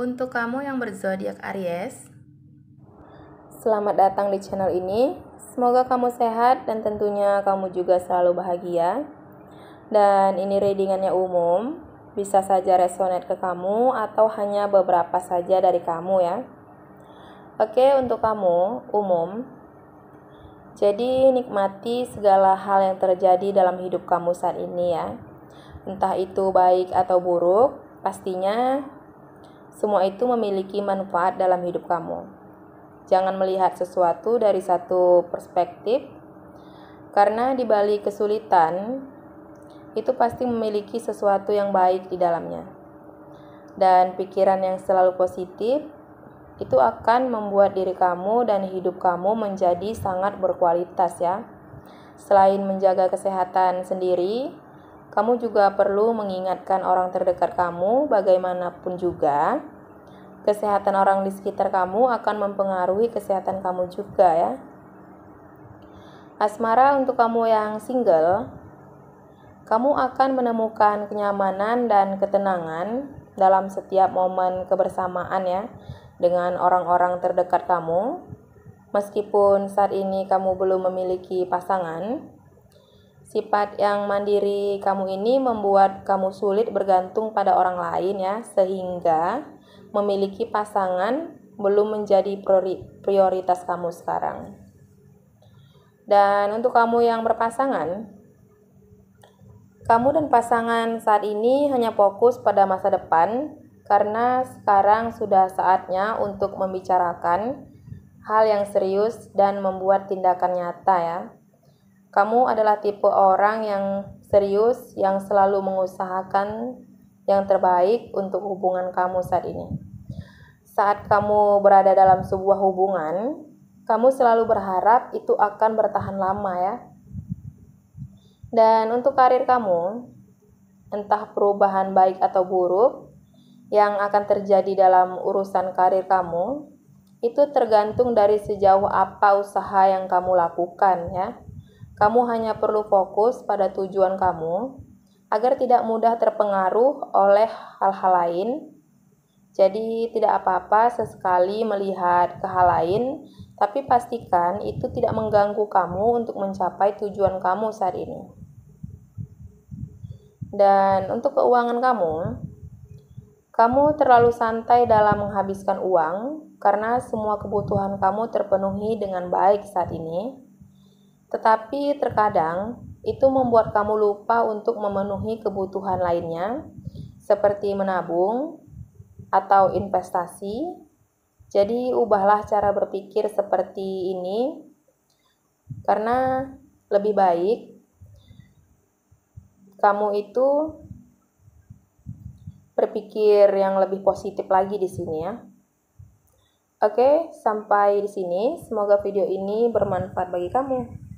Untuk kamu yang berzodiak Aries, selamat datang di channel ini. Semoga kamu sehat dan tentunya kamu juga selalu bahagia. Dan ini readingannya umum, bisa saja resonate ke kamu atau hanya beberapa saja dari kamu ya. Oke, untuk kamu umum. Jadi nikmati segala hal yang terjadi dalam hidup kamu saat ini ya. Entah itu baik atau buruk, pastinya semua itu memiliki manfaat dalam hidup kamu. Jangan melihat sesuatu dari satu perspektif, karena di balik kesulitan itu pasti memiliki sesuatu yang baik di dalamnya. Dan pikiran yang selalu positif itu akan membuat diri kamu dan hidup kamu menjadi sangat berkualitas ya. Selain menjaga kesehatan sendiri, kamu juga perlu mengingatkan orang terdekat kamu bagaimanapun juga kesehatan orang di sekitar kamu akan mempengaruhi kesehatan kamu juga ya. Asmara untuk kamu yang single, kamu akan menemukan kenyamanan dan ketenangan dalam setiap momen kebersamaan ya dengan orang-orang terdekat kamu. Meskipun saat ini kamu belum memiliki pasangan, Sifat yang mandiri kamu ini membuat kamu sulit bergantung pada orang lain ya, sehingga memiliki pasangan belum menjadi priori prioritas kamu sekarang. Dan untuk kamu yang berpasangan, kamu dan pasangan saat ini hanya fokus pada masa depan karena sekarang sudah saatnya untuk membicarakan hal yang serius dan membuat tindakan nyata ya. Kamu adalah tipe orang yang serius, yang selalu mengusahakan yang terbaik untuk hubungan kamu saat ini. Saat kamu berada dalam sebuah hubungan, kamu selalu berharap itu akan bertahan lama ya. Dan untuk karir kamu, entah perubahan baik atau buruk yang akan terjadi dalam urusan karir kamu, itu tergantung dari sejauh apa usaha yang kamu lakukan ya kamu hanya perlu fokus pada tujuan kamu agar tidak mudah terpengaruh oleh hal-hal lain. Jadi, tidak apa-apa sesekali melihat ke hal lain, tapi pastikan itu tidak mengganggu kamu untuk mencapai tujuan kamu saat ini. Dan untuk keuangan kamu, kamu terlalu santai dalam menghabiskan uang karena semua kebutuhan kamu terpenuhi dengan baik saat ini tetapi terkadang itu membuat kamu lupa untuk memenuhi kebutuhan lainnya, seperti menabung atau investasi. Jadi, ubahlah cara berpikir seperti ini, karena lebih baik kamu itu berpikir yang lebih positif lagi di sini ya. Oke, sampai di sini. Semoga video ini bermanfaat bagi kamu.